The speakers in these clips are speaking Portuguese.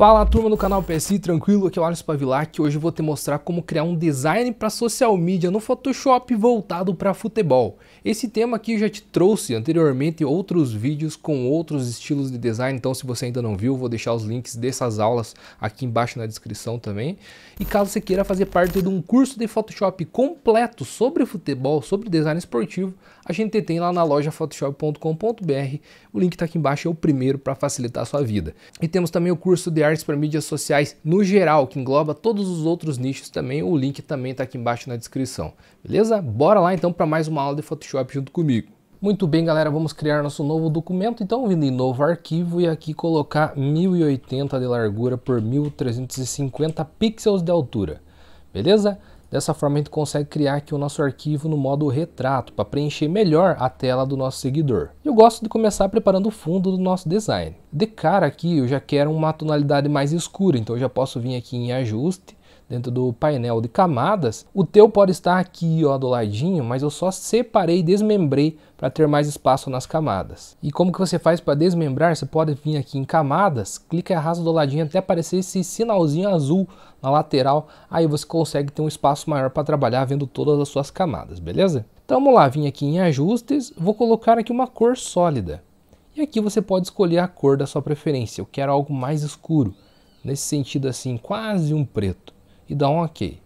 Fala turma do canal PSI, tranquilo? Aqui é o Alisson Pavilac e hoje eu vou te mostrar como criar um design para social media no Photoshop voltado para futebol. Esse tema aqui eu já te trouxe anteriormente outros vídeos com outros estilos de design, então se você ainda não viu, vou deixar os links dessas aulas aqui embaixo na descrição também. E caso você queira fazer parte de um curso de Photoshop completo sobre futebol, sobre design esportivo, a gente tem lá na loja photoshop.com.br. O link está aqui embaixo, é o primeiro para facilitar a sua vida. E temos também o curso de artes para mídias sociais no geral, que engloba todos os outros nichos também. O link também está aqui embaixo na descrição. Beleza? Bora lá então para mais uma aula de Photoshop junto comigo. Muito bem, galera, vamos criar nosso novo documento. Então, vindo em novo arquivo e aqui colocar 1080 de largura por 1350 pixels de altura. Beleza? Dessa forma a gente consegue criar aqui o nosso arquivo no modo retrato para preencher melhor a tela do nosso seguidor. Eu gosto de começar preparando o fundo do nosso design. De cara aqui eu já quero uma tonalidade mais escura, então eu já posso vir aqui em ajuste dentro do painel de camadas, o teu pode estar aqui ó, do ladinho, mas eu só separei e desmembrei para ter mais espaço nas camadas. E como que você faz para desmembrar? Você pode vir aqui em camadas, clica e arrasta do ladinho até aparecer esse sinalzinho azul na lateral, aí você consegue ter um espaço maior para trabalhar vendo todas as suas camadas, beleza? Então vamos lá, vim aqui em ajustes, vou colocar aqui uma cor sólida. E aqui você pode escolher a cor da sua preferência, eu quero algo mais escuro, nesse sentido assim, quase um preto e dá um OK.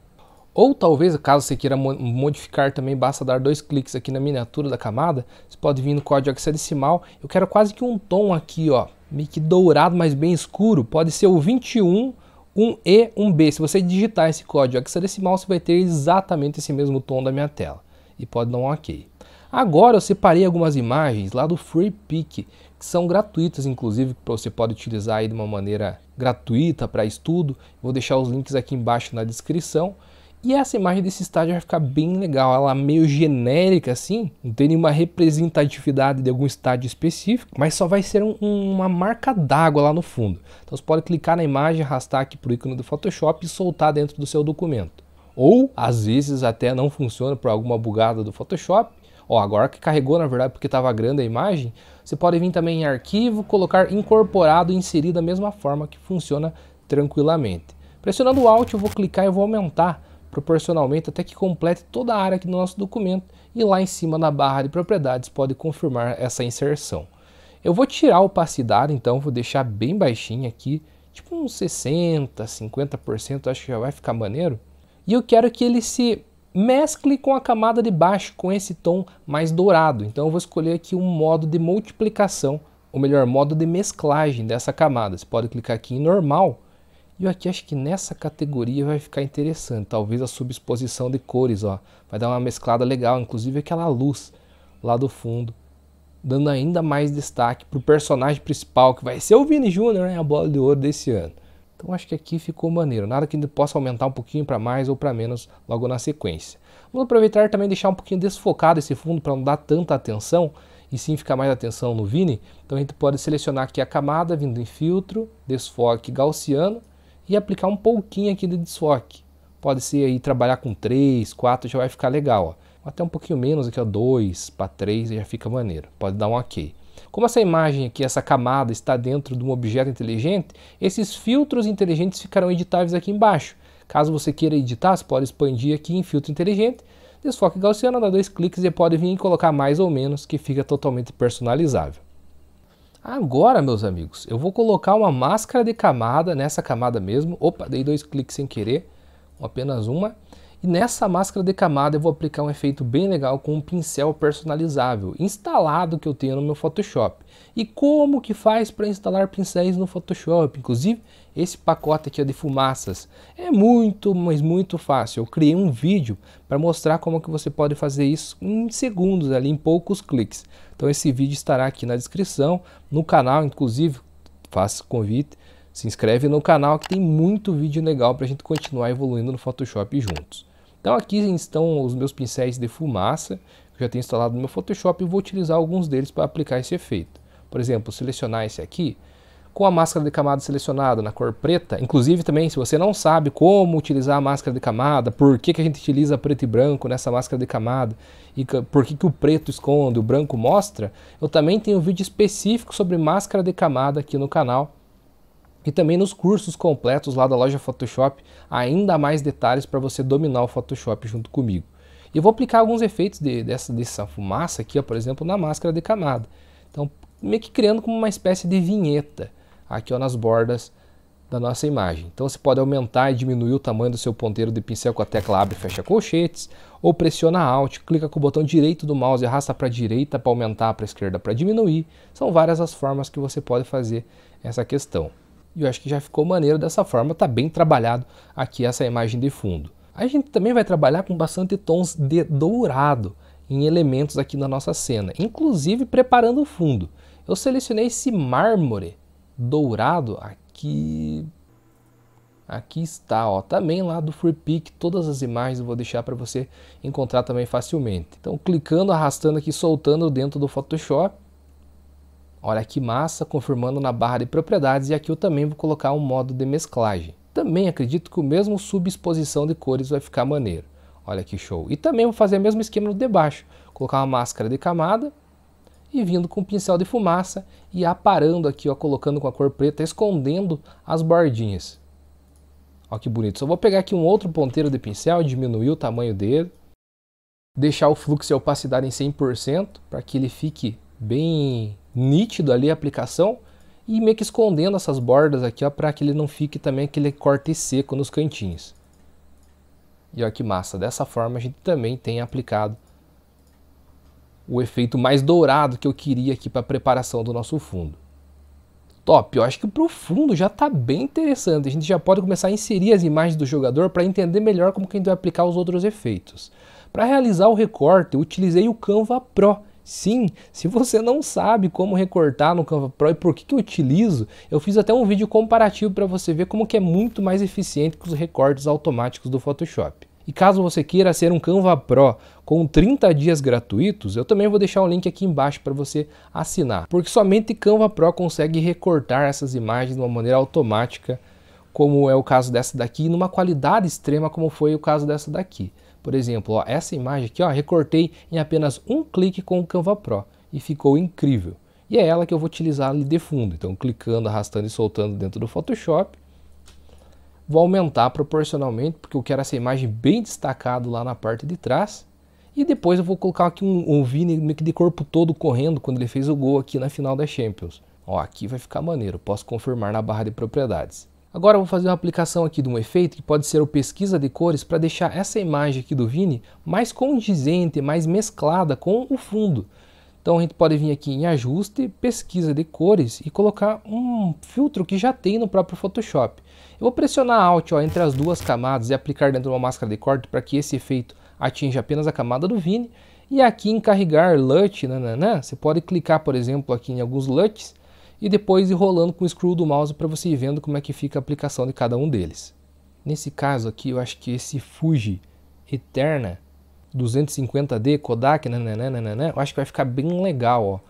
Ou talvez, caso você queira modificar também, basta dar dois cliques aqui na miniatura da camada. Você pode vir no código hexadecimal. Eu quero quase que um tom aqui, ó, meio que dourado, mas bem escuro. Pode ser o 21, um E, um B. Se você digitar esse código hexadecimal, você vai ter exatamente esse mesmo tom da minha tela. E pode dar um OK. Agora eu separei algumas imagens lá do FreePic, que são gratuitas, inclusive, que você pode utilizar aí de uma maneira gratuita para estudo. Vou deixar os links aqui embaixo na descrição. E essa imagem desse estádio vai ficar bem legal, ela é meio genérica assim, não tem nenhuma representatividade de algum estádio específico, mas só vai ser um, uma marca d'água lá no fundo. Então você pode clicar na imagem, arrastar aqui para o ícone do Photoshop e soltar dentro do seu documento. Ou às vezes até não funciona por alguma bugada do Photoshop. Ó, agora que carregou na verdade porque estava grande a imagem, você pode vir também em arquivo, colocar incorporado e inserir da mesma forma que funciona tranquilamente. Pressionando o Alt eu vou clicar e vou aumentar proporcionalmente até que complete toda a área aqui do nosso documento e lá em cima na barra de propriedades pode confirmar essa inserção. Eu vou tirar a opacidade então, vou deixar bem baixinho aqui, tipo uns 60, 50%, acho que já vai ficar maneiro. E eu quero que ele se mescle com a camada de baixo com esse tom mais dourado. Então eu vou escolher aqui um modo de multiplicação, ou melhor, modo de mesclagem dessa camada. Você pode clicar aqui em normal, e aqui acho que nessa categoria vai ficar interessante, talvez a subexposição de cores, ó, vai dar uma mesclada legal, inclusive aquela luz lá do fundo, dando ainda mais destaque para o personagem principal, que vai ser o Vini Jr., né, a bola de ouro desse ano. Então acho que aqui ficou maneiro, nada que possa aumentar um pouquinho para mais ou para menos logo na sequência. Vamos aproveitar também deixar um pouquinho desfocado esse fundo para não dar tanta atenção e sim ficar mais atenção no Vini. Então a gente pode selecionar aqui a camada vindo em filtro, desfoque gaussiano e aplicar um pouquinho aqui de desfoque. Pode ser aí trabalhar com 3, 4, já vai ficar legal. Ó. Até um pouquinho menos aqui, 2 para 3 já fica maneiro. Pode dar um ok. Como essa imagem aqui, essa camada, está dentro de um objeto inteligente, esses filtros inteligentes ficarão editáveis aqui embaixo. Caso você queira editar, você pode expandir aqui em filtro inteligente, desfoque gaussiano, dá dois cliques e pode vir e colocar mais ou menos, que fica totalmente personalizável. Agora, meus amigos, eu vou colocar uma máscara de camada nessa camada mesmo. Opa, dei dois cliques sem querer, apenas uma. E nessa máscara decamada eu vou aplicar um efeito bem legal com um pincel personalizável, instalado que eu tenho no meu Photoshop. E como que faz para instalar pincéis no Photoshop? Inclusive, esse pacote aqui de fumaças é muito, mas muito fácil. Eu criei um vídeo para mostrar como que você pode fazer isso em segundos, ali em poucos cliques. Então esse vídeo estará aqui na descrição, no canal, inclusive, faço convite se inscreve no canal que tem muito vídeo legal para a gente continuar evoluindo no Photoshop juntos. Então aqui estão os meus pincéis de fumaça, que eu já tenho instalado no meu Photoshop e vou utilizar alguns deles para aplicar esse efeito. Por exemplo, selecionar esse aqui, com a máscara de camada selecionada na cor preta. Inclusive também, se você não sabe como utilizar a máscara de camada, por que, que a gente utiliza preto e branco nessa máscara de camada, e por que, que o preto esconde, o branco mostra, eu também tenho um vídeo específico sobre máscara de camada aqui no canal. E também nos cursos completos lá da loja Photoshop, ainda mais detalhes para você dominar o Photoshop junto comigo. E eu vou aplicar alguns efeitos de, dessa, dessa fumaça aqui, ó, por exemplo, na máscara de camada. Então, meio que criando como uma espécie de vinheta aqui ó, nas bordas da nossa imagem. Então você pode aumentar e diminuir o tamanho do seu ponteiro de pincel com a tecla abre e fecha colchetes, ou pressiona Alt, clica com o botão direito do mouse e arrasta para a direita para aumentar, para a esquerda para diminuir. São várias as formas que você pode fazer essa questão. E eu acho que já ficou maneiro dessa forma, tá bem trabalhado aqui essa imagem de fundo. A gente também vai trabalhar com bastante tons de dourado em elementos aqui na nossa cena, inclusive preparando o fundo. Eu selecionei esse mármore dourado aqui aqui está, ó, também lá do Free Pick, todas as imagens eu vou deixar para você encontrar também facilmente. Então clicando, arrastando aqui, soltando dentro do Photoshop, Olha que massa, confirmando na barra de propriedades e aqui eu também vou colocar um modo de mesclagem. Também acredito que o mesmo subexposição de cores vai ficar maneiro. Olha que show. E também vou fazer o mesmo esquema no de baixo. Colocar uma máscara de camada e vindo com um pincel de fumaça e aparando aqui, ó, colocando com a cor preta, escondendo as bordinhas. Olha que bonito. Só vou pegar aqui um outro ponteiro de pincel, diminuir o tamanho dele. Deixar o fluxo e a opacidade em 100% para que ele fique bem nítido ali a aplicação e meio que escondendo essas bordas aqui, ó, para que ele não fique também aquele corte seco nos cantinhos. E olha que massa, dessa forma a gente também tem aplicado o efeito mais dourado que eu queria aqui para a preparação do nosso fundo. Top, eu acho que para o fundo já está bem interessante, a gente já pode começar a inserir as imagens do jogador para entender melhor como que a gente vai aplicar os outros efeitos. Para realizar o recorte, eu utilizei o Canva Pro, Sim, se você não sabe como recortar no Canva Pro e por que, que eu utilizo, eu fiz até um vídeo comparativo para você ver como que é muito mais eficiente que os recortes automáticos do Photoshop. E caso você queira ser um Canva Pro com 30 dias gratuitos, eu também vou deixar um link aqui embaixo para você assinar, porque somente Canva Pro consegue recortar essas imagens de uma maneira automática, como é o caso dessa daqui, e numa qualidade extrema como foi o caso dessa daqui. Por exemplo, ó, essa imagem aqui, ó, recortei em apenas um clique com o Canva Pro e ficou incrível. E é ela que eu vou utilizar ali de fundo. Então, clicando, arrastando e soltando dentro do Photoshop, vou aumentar proporcionalmente, porque eu quero essa imagem bem destacada lá na parte de trás. E depois eu vou colocar aqui um, um Vini meio que de corpo todo correndo quando ele fez o gol aqui na final da Champions. Ó, aqui vai ficar maneiro, posso confirmar na barra de propriedades. Agora eu vou fazer uma aplicação aqui de um efeito que pode ser o pesquisa de cores para deixar essa imagem aqui do Vini mais condizente, mais mesclada com o fundo. Então a gente pode vir aqui em ajuste, pesquisa de cores e colocar um filtro que já tem no próprio Photoshop. Eu vou pressionar Alt ó, entre as duas camadas e aplicar dentro de uma máscara de corte para que esse efeito atinja apenas a camada do Vini. E aqui em carregar LUT, nananã, você pode clicar por exemplo aqui em alguns LUTs e depois ir rolando com o scroll do mouse para você ir vendo como é que fica a aplicação de cada um deles. Nesse caso aqui, eu acho que esse Fuji Eterna 250D Kodak, nananana, né, né, né, eu acho que vai ficar bem legal, ó.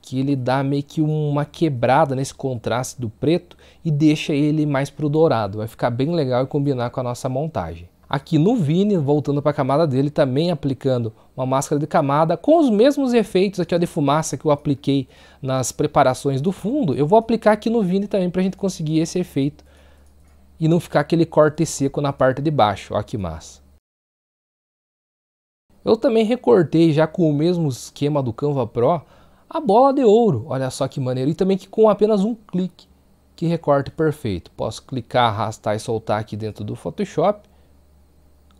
Que ele dá meio que uma quebrada nesse contraste do preto e deixa ele mais pro dourado. Vai ficar bem legal e combinar com a nossa montagem. Aqui no Vini, voltando para a camada dele, também aplicando uma máscara de camada com os mesmos efeitos aqui ó, de fumaça que eu apliquei nas preparações do fundo. Eu vou aplicar aqui no Vini também para a gente conseguir esse efeito e não ficar aquele corte seco na parte de baixo. Olha que massa. Eu também recortei já com o mesmo esquema do Canva Pro a bola de ouro. Olha só que maneiro. E também que com apenas um clique. Que recorte perfeito. Posso clicar, arrastar e soltar aqui dentro do Photoshop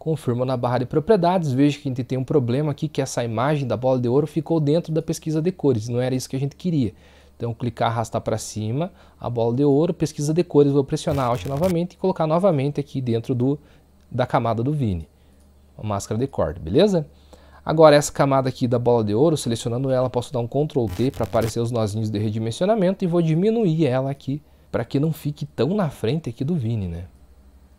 confirmo na barra de propriedades, vejo que a gente tem um problema aqui, que essa imagem da bola de ouro ficou dentro da pesquisa de cores, não era isso que a gente queria. Então clicar, arrastar para cima, a bola de ouro, pesquisa de cores, vou pressionar Alt novamente e colocar novamente aqui dentro do, da camada do Vini, a máscara de corda, beleza? Agora essa camada aqui da bola de ouro, selecionando ela, posso dar um Ctrl T para aparecer os nozinhos de redimensionamento e vou diminuir ela aqui para que não fique tão na frente aqui do Vini, né?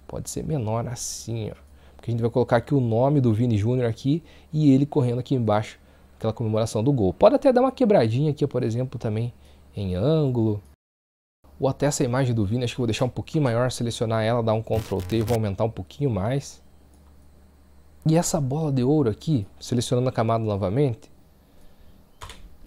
Pode ser menor assim, ó. Porque a gente vai colocar aqui o nome do Vini Júnior aqui e ele correndo aqui embaixo, aquela comemoração do gol. Pode até dar uma quebradinha aqui, por exemplo, também em ângulo. Ou até essa imagem do Vini, acho que vou deixar um pouquinho maior, selecionar ela, dar um Ctrl T e vou aumentar um pouquinho mais. E essa bola de ouro aqui, selecionando a camada novamente,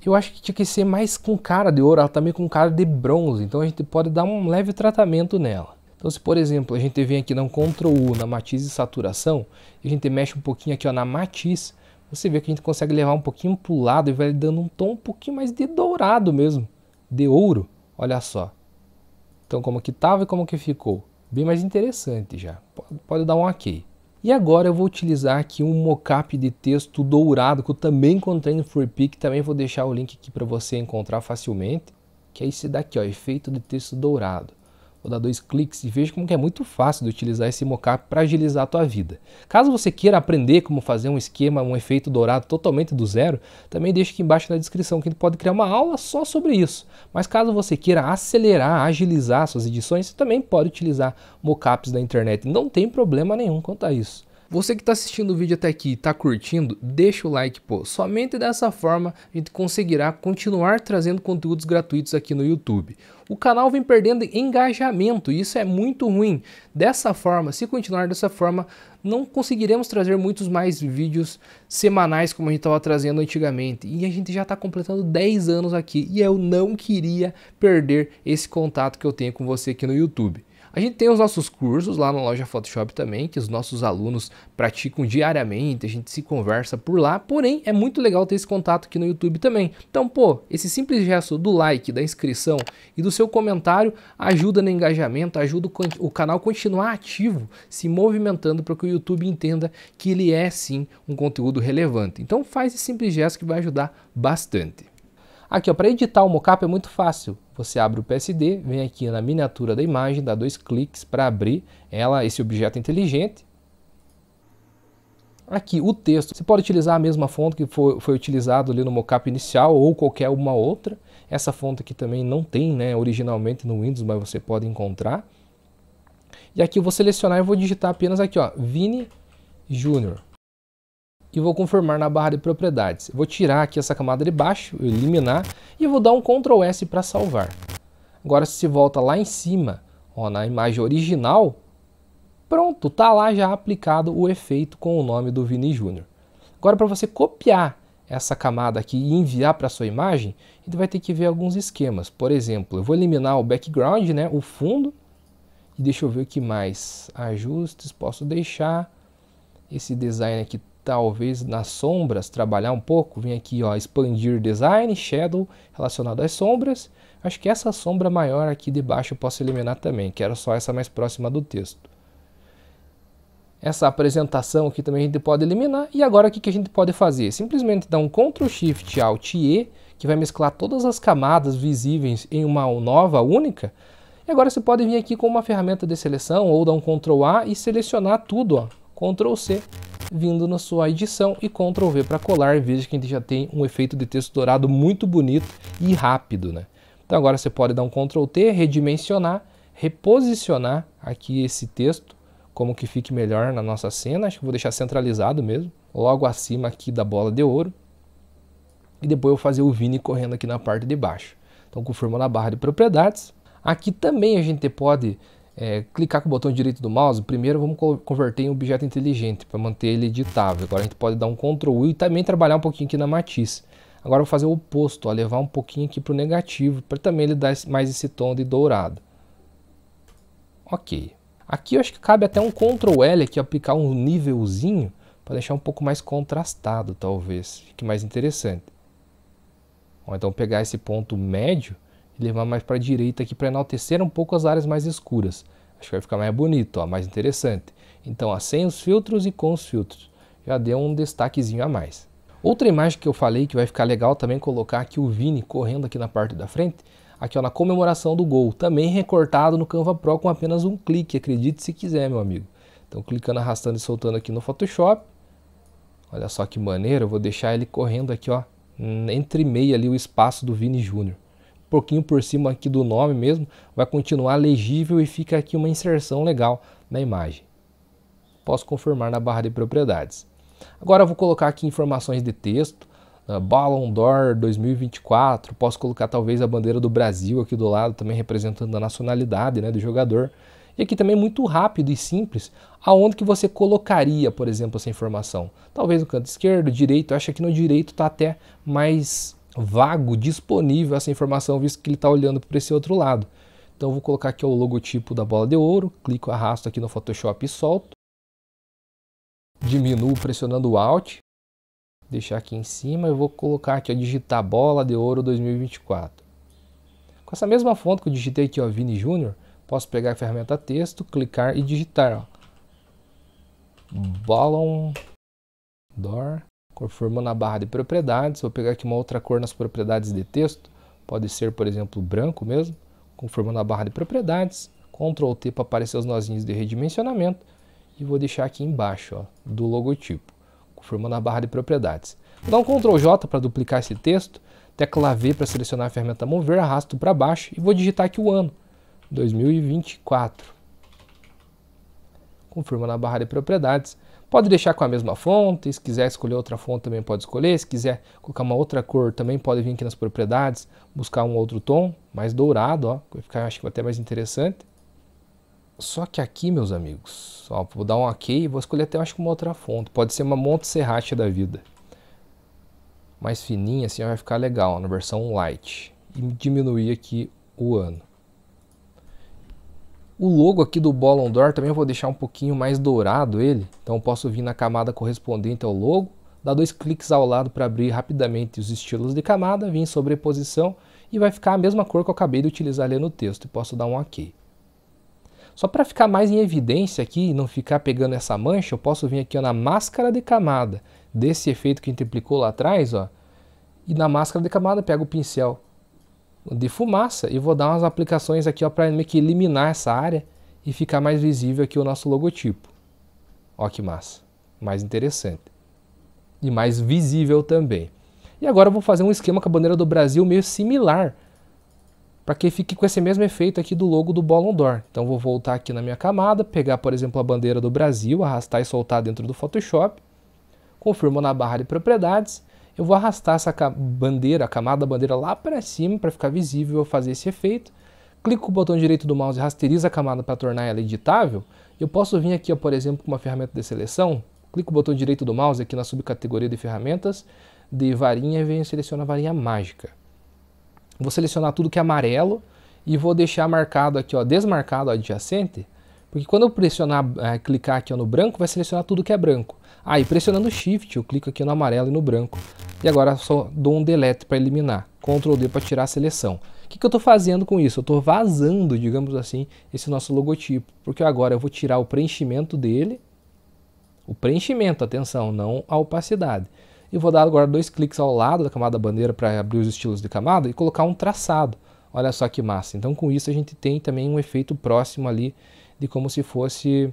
eu acho que tinha que ser mais com cara de ouro, ela tá meio com cara de bronze, então a gente pode dar um leve tratamento nela. Então, se por exemplo a gente vem aqui no Ctrl U na matiz e saturação, e a gente mexe um pouquinho aqui ó, na matiz, você vê que a gente consegue levar um pouquinho para o lado e vai dando um tom um pouquinho mais de dourado mesmo, de ouro. Olha só. Então, como que estava e como que ficou. Bem mais interessante já. Pode, dar um ok. E agora eu vou utilizar aqui um mockup de texto dourado que eu também encontrei no FreePic, também vou deixar o link aqui para você encontrar facilmente, que é esse daqui, ó, efeito de texto dourado. Vou dar dois cliques e veja como é muito fácil de utilizar esse mockup para agilizar a tua vida. Caso você queira aprender como fazer um esquema, um efeito dourado totalmente do zero, também deixa aqui embaixo na descrição que a gente pode criar uma aula só sobre isso. Mas caso você queira acelerar, agilizar suas edições, você também pode utilizar mockups da internet. Não tem problema nenhum quanto a isso. Você que está assistindo o vídeo até aqui e está curtindo, deixa o like, pô. Somente dessa forma a gente conseguirá continuar trazendo conteúdos gratuitos aqui no YouTube. O canal vem perdendo engajamento e isso é muito ruim. Dessa forma, se continuar dessa forma, não conseguiremos trazer muitos mais vídeos semanais como a gente estava trazendo antigamente. E a gente já está completando 10 anos aqui e eu não queria perder esse contato que eu tenho com você aqui no YouTube. A gente tem os nossos cursos lá na loja Photoshop também, que os nossos alunos praticam diariamente, a gente se conversa por lá, porém é muito legal ter esse contato aqui no YouTube também. Então, pô, esse simples gesto do like, da inscrição e do seu comentário ajuda no engajamento, ajuda o canal continuar ativo, se movimentando para que o YouTube entenda que ele é sim um conteúdo relevante. Então faz esse simples gesto que vai ajudar bastante. Aqui, para editar o mockup é muito fácil. Você abre o PSD, vem aqui na miniatura da imagem, dá dois cliques para abrir ela, esse objeto inteligente. Aqui, o texto. Você pode utilizar a mesma fonte que foi, foi utilizado ali no mockup inicial ou qualquer uma outra. Essa fonte aqui também não tem né, originalmente no Windows, mas você pode encontrar. E aqui eu vou selecionar e vou digitar apenas aqui, ó, Vini Junior e vou conformar na barra de propriedades. Vou tirar aqui essa camada de baixo, eliminar e vou dar um Ctrl S para salvar. Agora se você volta lá em cima, ó, na imagem original, pronto, tá lá já aplicado o efeito com o nome do Vini Júnior. Agora para você copiar essa camada aqui e enviar para sua imagem, gente vai ter que ver alguns esquemas. Por exemplo, eu vou eliminar o background, né, o fundo, e deixa eu ver o que mais. Ajustes, posso deixar. Esse design aqui talvez nas sombras trabalhar um pouco, vem aqui ó, expandir design, shadow relacionado às sombras. Acho que essa sombra maior aqui de baixo eu posso eliminar também, que era só essa mais próxima do texto. Essa apresentação aqui também a gente pode eliminar. E agora o que, que a gente pode fazer? Simplesmente dar um Ctrl Shift Alt E, que vai mesclar todas as camadas visíveis em uma nova única. E agora você pode vir aqui com uma ferramenta de seleção ou dar um Ctrl A e selecionar tudo, ó, Ctrl C vindo na sua edição e Ctrl V para colar. Veja que a gente já tem um efeito de texto dourado muito bonito e rápido. Né? Então agora você pode dar um Ctrl T, redimensionar, reposicionar aqui esse texto como que fique melhor na nossa cena. Acho que vou deixar centralizado mesmo, logo acima aqui da bola de ouro. E depois eu vou fazer o Vini correndo aqui na parte de baixo. Então conforme na barra de propriedades. Aqui também a gente pode é, clicar com o botão direito do mouse, primeiro vamos co converter em objeto inteligente para manter ele editável. Agora a gente pode dar um Ctrl U e também trabalhar um pouquinho aqui na matiz. Agora vou fazer o oposto, ó, levar um pouquinho aqui para o negativo, para também ele dar mais esse tom de dourado. Ok. Aqui eu acho que cabe até um Ctrl L aqui, aplicar um nívelzinho para deixar um pouco mais contrastado talvez, fique mais interessante. então pegar esse ponto médio e levar mais para a direita aqui para enaltecer um pouco as áreas mais escuras. Acho que vai ficar mais bonito, ó, mais interessante. Então, ó, sem os filtros e com os filtros. Já deu um destaquezinho a mais. Outra imagem que eu falei que vai ficar legal também colocar aqui o Vini correndo aqui na parte da frente, aqui ó, na comemoração do gol, também recortado no Canva Pro com apenas um clique, acredite se quiser, meu amigo. Então clicando, arrastando e soltando aqui no Photoshop. Olha só que maneiro, eu vou deixar ele correndo aqui, ó, entre meia ali o espaço do Vini Júnior pouquinho por cima aqui do nome mesmo, vai continuar legível e fica aqui uma inserção legal na imagem. Posso confirmar na barra de propriedades. Agora vou colocar aqui informações de texto, uh, Ballon d'Or 2024, posso colocar talvez a bandeira do Brasil aqui do lado, também representando a nacionalidade né, do jogador. E aqui também é muito rápido e simples aonde que você colocaria, por exemplo, essa informação. Talvez no canto esquerdo, direito, eu acho que no direito está até mais vago disponível essa informação, visto que ele está olhando para esse outro lado. Então vou colocar aqui o logotipo da bola de ouro, clico, arrasto aqui no Photoshop e solto. Diminuo pressionando o Alt, deixar aqui em cima e vou colocar aqui, ó, digitar bola de ouro 2024. Com essa mesma fonte que eu digitei aqui, ó, Vini Júnior, posso pegar a ferramenta texto, clicar e digitar, ó. Ballon d'Or conformando a barra de propriedades, vou pegar aqui uma outra cor nas propriedades de texto, pode ser, por exemplo, branco mesmo, conformando a barra de propriedades, Ctrl T para aparecer os nozinhos de redimensionamento, e vou deixar aqui embaixo ó, do logotipo, conformando a barra de propriedades. Dá um Ctrl J para duplicar esse texto, tecla V para selecionar a ferramenta mover, arrasto para baixo e vou digitar aqui o ano, 2024. Confirma na barra de propriedades, Pode deixar com a mesma fonte, se quiser escolher outra fonte também pode escolher, se quiser colocar uma outra cor também pode vir aqui nas propriedades, buscar um outro tom, mais dourado, ó, vai ficar acho que até mais interessante. Só que aqui, meus amigos, ó, vou dar um ok e vou escolher até acho que uma outra fonte, pode ser uma Montserrat da vida. Mais fininha assim vai ficar legal, ó, na versão light. E diminuir aqui o ano. O logo aqui do Ballon d'Or também eu vou deixar um pouquinho mais dourado ele, então eu posso vir na camada correspondente ao logo, dar dois cliques ao lado para abrir rapidamente os estilos de camada, vir em sobreposição e vai ficar a mesma cor que eu acabei de utilizar ali no texto, e posso dar um OK. Só para ficar mais em evidência aqui e não ficar pegando essa mancha, eu posso vir aqui ó, na máscara de camada, desse efeito que a gente aplicou lá atrás, ó, e na máscara de camada pego o pincel de fumaça e vou dar umas aplicações aqui para meio que eliminar essa área e ficar mais visível aqui o nosso logotipo. Ó que massa, mais interessante e mais visível também. E agora eu vou fazer um esquema com a bandeira do Brasil meio similar para que fique com esse mesmo efeito aqui do logo do Ballon d'Or. Então vou voltar aqui na minha camada, pegar por exemplo a bandeira do Brasil, arrastar e soltar dentro do Photoshop, confirmo na barra de propriedades eu vou arrastar essa bandeira, a camada da bandeira lá para cima para ficar visível, e fazer esse efeito. Clico com o botão direito do mouse e rasteriza a camada para tornar ela editável. Eu posso vir aqui, ó, por exemplo, com uma ferramenta de seleção, clico o botão direito do mouse aqui na subcategoria de ferramentas, de varinha e venho selecionar a varinha mágica. Vou selecionar tudo que é amarelo e vou deixar marcado aqui, ó, desmarcado adjacente, porque quando eu pressionar, é, clicar aqui ó, no branco, vai selecionar tudo que é branco. Aí ah, pressionando Shift, eu clico aqui no amarelo e no branco. E agora só dou um delete para eliminar, Ctrl D para tirar a seleção. O que, que eu estou fazendo com isso? Eu estou vazando, digamos assim, esse nosso logotipo. Porque agora eu vou tirar o preenchimento dele, o preenchimento, atenção, não a opacidade. E vou dar agora dois cliques ao lado da camada bandeira para abrir os estilos de camada e colocar um traçado. Olha só que massa. Então com isso a gente tem também um efeito próximo ali de como se fosse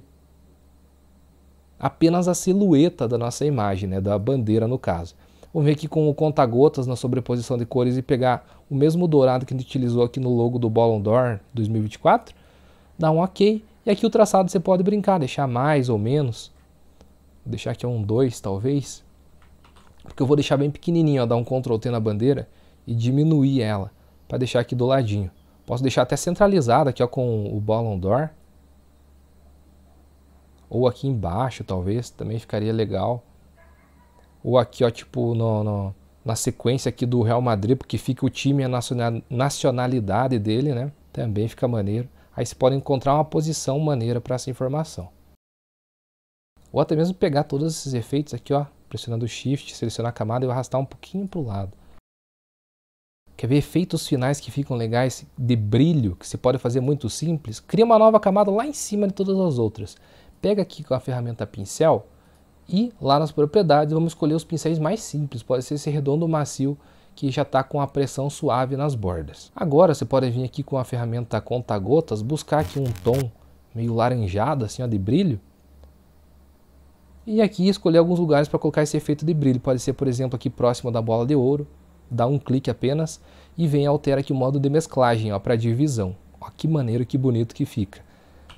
apenas a silhueta da nossa imagem, né, da bandeira no caso. Vamos ver aqui com o conta-gotas na sobreposição de cores e pegar o mesmo dourado que a gente utilizou aqui no logo do Ballon d'Or 2024, dá um OK, e aqui o traçado você pode brincar, deixar mais ou menos, vou deixar aqui um 2 talvez, porque eu vou deixar bem pequenininho, ó, dar um Ctrl T na bandeira e diminuir ela, para deixar aqui do ladinho. Posso deixar até centralizada aqui ó, com o Ballon d'Or, ou aqui embaixo, talvez, também ficaria legal. Ou aqui, ó, tipo, no, no na sequência aqui do Real Madrid, porque fica o time, a nacionalidade dele, né? Também fica maneiro. Aí você pode encontrar uma posição maneira para essa informação. Ou até mesmo pegar todos esses efeitos aqui, ó, pressionando o Shift, selecionar a camada e arrastar um pouquinho para o lado. Quer ver efeitos finais que ficam legais de brilho, que você pode fazer muito simples? Cria uma nova camada lá em cima de todas as outras pega aqui com a ferramenta pincel e lá nas propriedades vamos escolher os pincéis mais simples, pode ser esse redondo macio que já está com a pressão suave nas bordas. Agora você pode vir aqui com a ferramenta conta-gotas, buscar aqui um tom meio laranjado, assim ó, de brilho. E aqui escolher alguns lugares para colocar esse efeito de brilho, pode ser por exemplo aqui próximo da bola de ouro, dá um clique apenas e vem altera aqui o modo de mesclagem para divisão. Ó, que maneiro, que bonito que fica.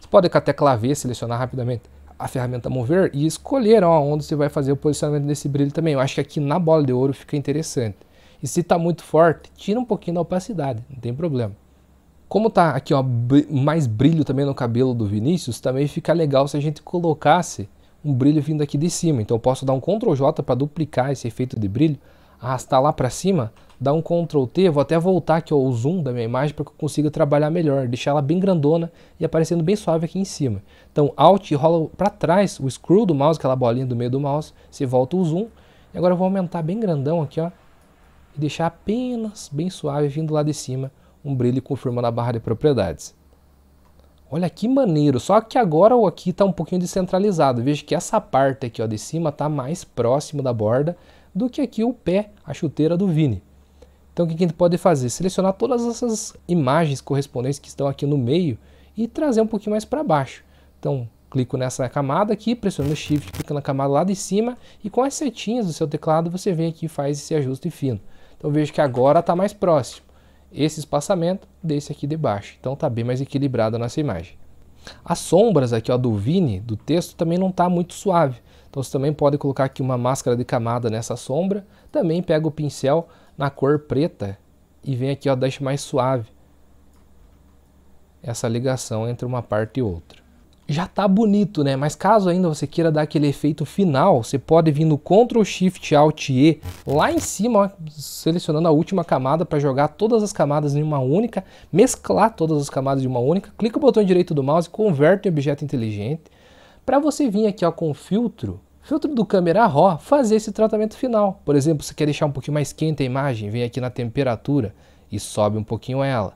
Você pode com a tecla V selecionar rapidamente a ferramenta mover e escolher onde você vai fazer o posicionamento desse brilho também. Eu acho que aqui na bola de ouro fica interessante. E se está muito forte, tira um pouquinho da opacidade, não tem problema. Como tá aqui ó, mais brilho também no cabelo do Vinícius, também fica legal se a gente colocasse um brilho vindo aqui de cima. Então eu posso dar um Ctrl J para duplicar esse efeito de brilho arrastar lá para cima, dar um Ctrl T, vou até voltar aqui ó, o zoom da minha imagem para que eu consiga trabalhar melhor, deixar ela bem grandona e aparecendo bem suave aqui em cima. Então Alt rola para trás o scroll do mouse, aquela bolinha do meio do mouse, você volta o zoom. E agora eu vou aumentar bem grandão aqui ó, e deixar apenas bem suave vindo lá de cima um brilho confirmando a barra de propriedades. Olha que maneiro, só que agora o aqui está um pouquinho descentralizado. Veja que essa parte aqui ó, de cima está mais próximo da borda do que aqui o pé, a chuteira do Vini. Então o que a gente pode fazer? Selecionar todas essas imagens correspondentes que estão aqui no meio e trazer um pouquinho mais para baixo. Então clico nessa camada aqui, pressiono Shift, clico na camada lá de cima e com as setinhas do seu teclado você vem aqui e faz esse ajuste fino. Então vejo que agora está mais próximo esse espaçamento desse aqui de baixo. Então está bem mais equilibrada a nossa imagem. As sombras aqui ó, do Vini, do texto, também não está muito suave. Então você também pode colocar aqui uma máscara de camada nessa sombra. Também pega o pincel na cor preta e vem aqui, ó, deixa mais suave essa ligação entre uma parte e outra. Já está bonito, né? Mas caso ainda você queira dar aquele efeito final, você pode vir no Ctrl Shift Alt E lá em cima, ó, selecionando a última camada para jogar todas as camadas em uma única, mesclar todas as camadas de uma única, clica o botão direito do mouse, converte em objeto inteligente para você vir aqui ó, com o filtro, filtro do câmera RAW, fazer esse tratamento final. Por exemplo, você quer deixar um pouquinho mais quente a imagem, vem aqui na temperatura e sobe um pouquinho ela.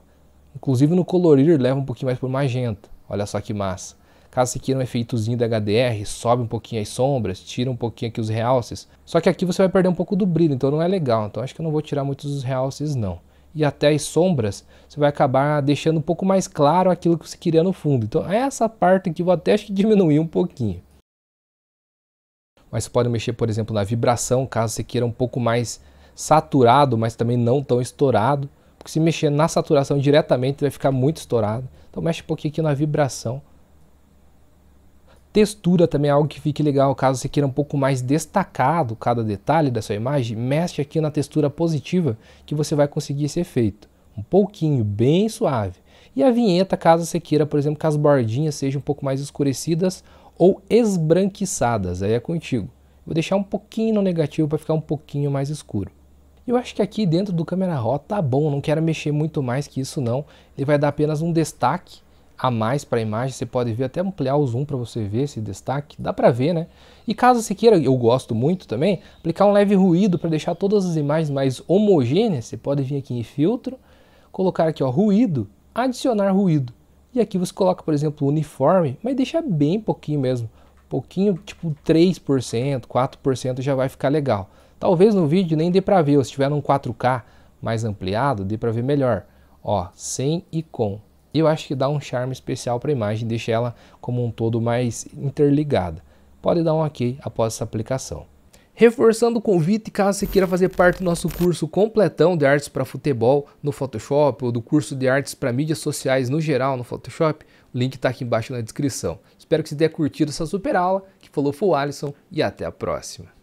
Inclusive no colorir leva um pouquinho mais por magenta. Olha só que massa. Caso você queira um efeitozinho da HDR, sobe um pouquinho as sombras, tira um pouquinho aqui os realces. Só que aqui você vai perder um pouco do brilho, então não é legal. Então acho que eu não vou tirar muitos dos realces não e até as sombras, você vai acabar deixando um pouco mais claro aquilo que você queria no fundo. Então, é essa parte aqui eu até acho que diminuir um pouquinho. Mas você pode mexer, por exemplo, na vibração, caso você queira um pouco mais saturado, mas também não tão estourado. Porque se mexer na saturação diretamente, vai ficar muito estourado. Então, mexe um pouquinho aqui na vibração Textura também é algo que fique legal, caso você queira um pouco mais destacado cada detalhe da sua imagem, mexe aqui na textura positiva que você vai conseguir esse efeito. Um pouquinho, bem suave. E a vinheta, caso você queira, por exemplo, que as bordinhas sejam um pouco mais escurecidas ou esbranquiçadas, aí é contigo. Vou deixar um pouquinho no negativo para ficar um pouquinho mais escuro. Eu acho que aqui dentro do Camera Raw tá bom, não quero mexer muito mais que isso não. Ele vai dar apenas um destaque a mais para a imagem, você pode ver até ampliar o zoom para você ver esse destaque, dá para ver, né? E caso você queira, eu gosto muito também, aplicar um leve ruído para deixar todas as imagens mais homogêneas, você pode vir aqui em filtro, colocar aqui ó, ruído, adicionar ruído. E aqui você coloca, por exemplo, uniforme, mas deixa bem pouquinho mesmo, pouquinho, tipo 3%, 4% já vai ficar legal. Talvez no vídeo nem dê para ver, ou se tiver num 4K mais ampliado, dê para ver melhor. Ó, sem e com eu acho que dá um charme especial para a imagem, deixa ela como um todo mais interligada. Pode dar um OK após essa aplicação. Reforçando o convite, caso você queira fazer parte do nosso curso completão de artes para futebol no Photoshop ou do curso de artes para mídias sociais no geral no Photoshop, o link está aqui embaixo na descrição. Espero que você tenha curtido essa super aula, que falou foi o Alisson e até a próxima.